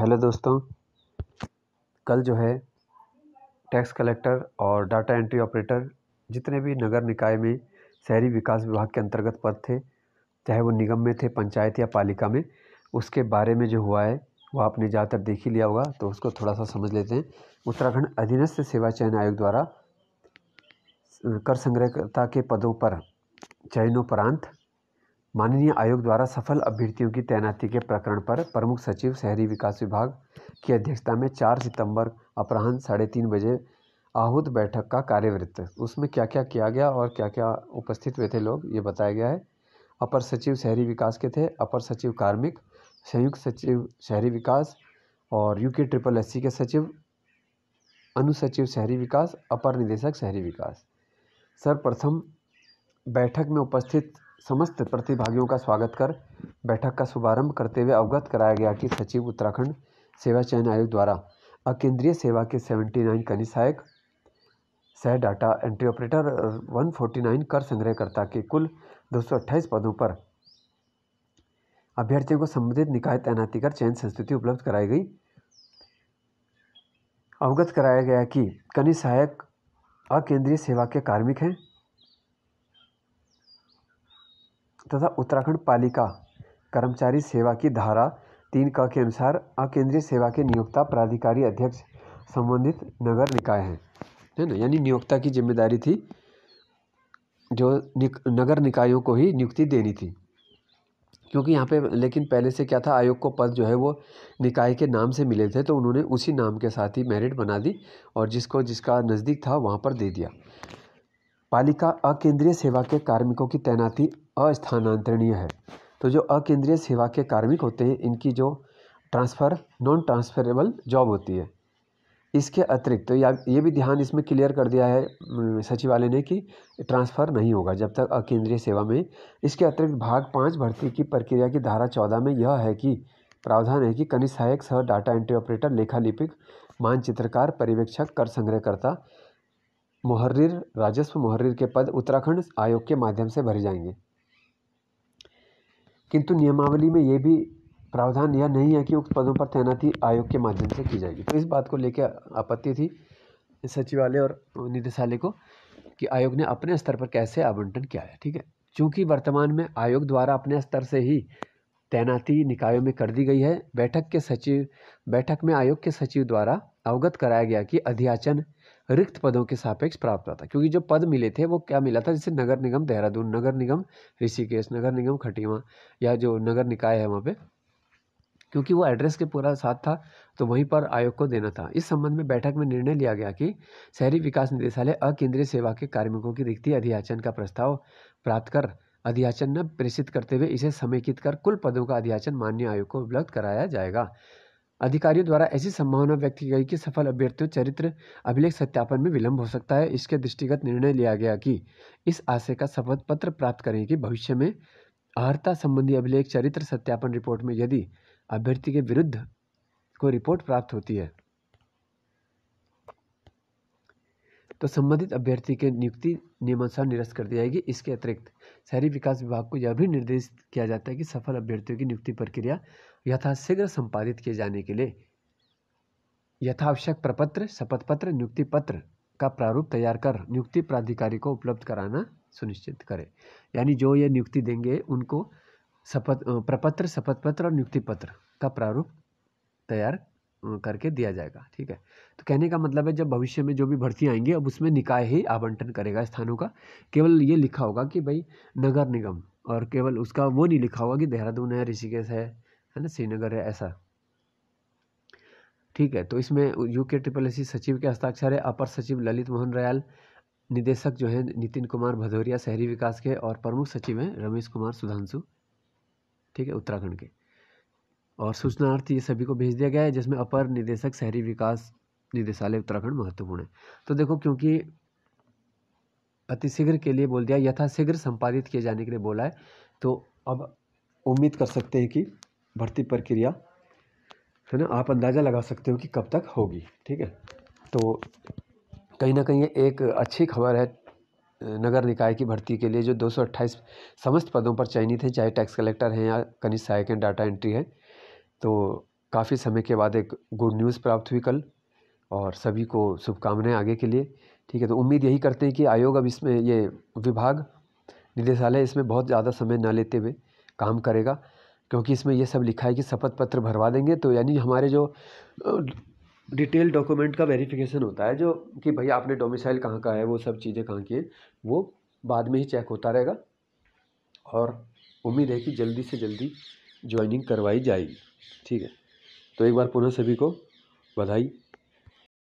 hello दोस्तों कल जो है टैक्स कलेक्टर और डाटा एंट्री ऑपरेटर जितने भी नगर निकाय में शहरी विकास विभाग के अंतर्गत पद थे चाहे वो निगम में थे पंचायत या पालिका में उसके बारे में जो हुआ है वो आपने ज़्यादातर देख ही लिया होगा तो उसको थोड़ा सा समझ लेते हैं उत्तराखंड अधीनस्थ सेवा चयन आयोग द्वारा कर संग्रहकर्ता के पदों पर चयनोपरांत माननीय आयोग द्वारा सफल अभ्यर्थियों की तैनाती के प्रकरण पर प्रमुख सचिव शहरी विकास विभाग की अध्यक्षता में चार सितंबर अपराह्न साढ़े तीन बजे आहूत बैठक का कार्यवृत्त उसमें क्या क्या किया गया और क्या क्या उपस्थित हुए थे लोग ये बताया गया है अपर सचिव शहरी विकास के थे अपर सचिव कार्मिक संयुक्त सचिव शहरी विकास और यूके ट्रिपल एस के सचिव अनुसचिव शहरी विकास अपर निदेशक शहरी विकास सर्वप्रथम बैठक में उपस्थित समस्त प्रतिभागियों का स्वागत कर बैठक का शुभारंभ करते हुए अवगत कराया गया कि सचिव उत्तराखंड सेवा चयन आयोग द्वारा अकेंद्रीय सेवा के 79 कनी सहायक सह डाटा एंट्री ऑपरेटर और 149 कर संग्रहकर्ता के कुल दो पदों पर अभ्यर्थियों को संबंधित निकाय तैनाती कर चयन संस्तुति उपलब्ध कराई गई अवगत कराया गया कि कनी सहायक अकेंद्रीय सेवा के कार्मिक हैं तथा उत्तराखंड पालिका कर्मचारी सेवा की धारा तीन क के अनुसार अकेंद्रीय सेवा के नियोक्ता प्राधिकारी अध्यक्ष संबंधित नगर निकाय हैं है ना यानी नियोक्ता की जिम्मेदारी थी जो निक, नगर निकायों को ही नियुक्ति देनी थी क्योंकि यहाँ पे लेकिन पहले से क्या था आयोग को पद जो है वो निकाय के नाम से मिले थे तो उन्होंने उसी नाम के साथ ही मेरिट बना दी और जिसको जिसका नज़दीक था वहाँ पर दे दिया पालिका अकेंद्रीय सेवा के कार्मिकों की तैनाती अस्थानांतरणीय है तो जो अकेंद्रीय सेवा के कार्मिक होते हैं इनकी जो ट्रांसफ़र नॉन ट्रांसफरेबल जॉब होती है इसके अतिरिक्त तो या ये भी ध्यान इसमें क्लियर कर दिया है सचिवालय ने कि ट्रांसफ़र नहीं होगा जब तक अकेंद्रीय सेवा में इसके अतिरिक्त भाग पाँच भर्ती की प्रक्रिया की धारा चौदह में यह है कि प्रावधान है कि कनिष्ठ सहायक सह डाटा एंट्री ऑपरेटर लेखा लिपिक मानचित्रकार पर्यवेक्षक कर संग्रहकर्ता मुहर्र राजस्व मुहर्र के पद उत्तराखंड आयोग के माध्यम से भरे जाएंगे किंतु नियमावली में ये भी प्रावधान यह नहीं है कि उक्त पदों पर तैनाती आयोग के माध्यम से की जाएगी तो इस बात को लेकर आपत्ति थी सचिवालय और निदेशालय को कि आयोग ने अपने स्तर पर कैसे आवंटन किया है ठीक है चूँकि वर्तमान में आयोग द्वारा अपने स्तर से ही तैनाती निकायों में कर दी गई है बैठक के सचिव बैठक में आयोग के सचिव द्वारा अवगत कराया गया कि अध्याचन रिक्त पदों के सापेक्ष प्राप्त हुआ था क्योंकि जो पद मिले थे वो क्या मिला था जैसे नगर निगम देहरादून नगर निगम ऋषिकेश नगर निगम खटीमा या जो नगर निकाय है वहाँ पे क्योंकि वो एड्रेस के पूरा साथ था तो वहीं पर आयोग को देना था इस संबंध में बैठक में निर्णय लिया गया कि शहरी विकास निदेशालय अकेंद्रीय सेवा के कार्मिकों की रिक्ति अधियाचन का प्रस्ताव प्राप्त कर अधियाचन न प्रेषित करते हुए इसे समेकित कर कुल पदों का अध्याचन मान्य आयोग को उपलब्ध कराया जाएगा अधिकारियों द्वारा ऐसी संभावना व्यक्त की गई कि सफल अभ्यर्थियों चरित्र अभिलेख सत्यापन में विलंब हो सकता है इसके दृष्टिगत निर्णय लिया गया कि इस आशय का शपथ पत्र प्राप्त करें कि भविष्य में अर्ता संबंधी अभिलेख चरित्र सत्यापन रिपोर्ट में यदि अभ्यर्थी के विरुद्ध को रिपोर्ट प्राप्त होती है तो संबंधित अभ्यर्थी के नियुक्ति नियमानुसार निरस्त कर दी जाएगी इसके अतिरिक्त शहरी विकास विभाग को यह भी निर्देश किया जाता है कि सफल अभ्यर्थियों की नियुक्ति प्रक्रिया यथाशीघ्र संपादित किए जाने के लिए यथावश्यक प्रपत्र शपथ पत्र नियुक्ति पत्र का प्रारूप तैयार कर नियुक्ति प्राधिकारी को उपलब्ध कराना सुनिश्चित करें यानी जो ये नियुक्ति देंगे उनको शपथ प्रपत्र शपथ पत्र और नियुक्ति पत्र का प्रारूप तैयार करके दिया जाएगा ठीक है तो कहने का मतलब है जब भविष्य में जो भी भर्ती आएंगी अब उसमें निकाय ही आवंटन करेगा स्थानों का केवल ये लिखा होगा कि भाई नगर निगम और केवल उसका वो नहीं लिखा होगा कि देहरादून है ऋषिकेश है है ना श्रीनगर है ऐसा ठीक है तो इसमें यू के ट्रिपल एस सचिव के हस्ताक्षर है अपर सचिव ललित मोहन रयाल निदेशक जो है नितिन कुमार भदौरिया शहरी विकास के और प्रमुख सचिव हैं रमेश कुमार सुधांशु ठीक है उत्तराखंड के और सूचनार्थ ये सभी को भेज दिया गया है जिसमें अपर निदेशक शहरी विकास निदेशालय उत्तराखंड महत्वपूर्ण है तो देखो क्योंकि अतिशीघ्र के लिए बोल दिया यथाशीघ्र संपादित किए जाने के लिए बोला है तो अब उम्मीद कर सकते हैं कि भर्ती प्रक्रिया है ना आप अंदाज़ा लगा सकते हो कि कब तक होगी ठीक है तो कहीं ना कहीं एक अच्छी खबर है नगर निकाय की भर्ती के लिए जो दो समस्त पदों पर चयनित हैं चाहे टैक्स कलेक्टर हैं या कनिष्ठ सहायक हैं डाटा एंट्री है तो काफ़ी समय के बाद एक गुड न्यूज़ प्राप्त हुई कल और सभी को शुभकामनाएं आगे के लिए ठीक है तो उम्मीद यही करते हैं कि आयोग अब इसमें ये विभाग निदेशालय इसमें बहुत ज़्यादा समय ना लेते हुए काम करेगा क्योंकि इसमें ये सब लिखा है कि शपथ पत्र भरवा देंगे तो यानी हमारे जो डिटेल डॉक्यूमेंट का वेरिफिकेशन होता है जो कि भैया आपने डोमिसाइल कहाँ का है वो सब चीज़ें कहाँ की हैं वो बाद में ही चेक होता रहेगा और उम्मीद है कि जल्दी से जल्दी ज्वाइनिंग करवाई जाएगी ठीक है तो एक बार पुनः सभी को बधाई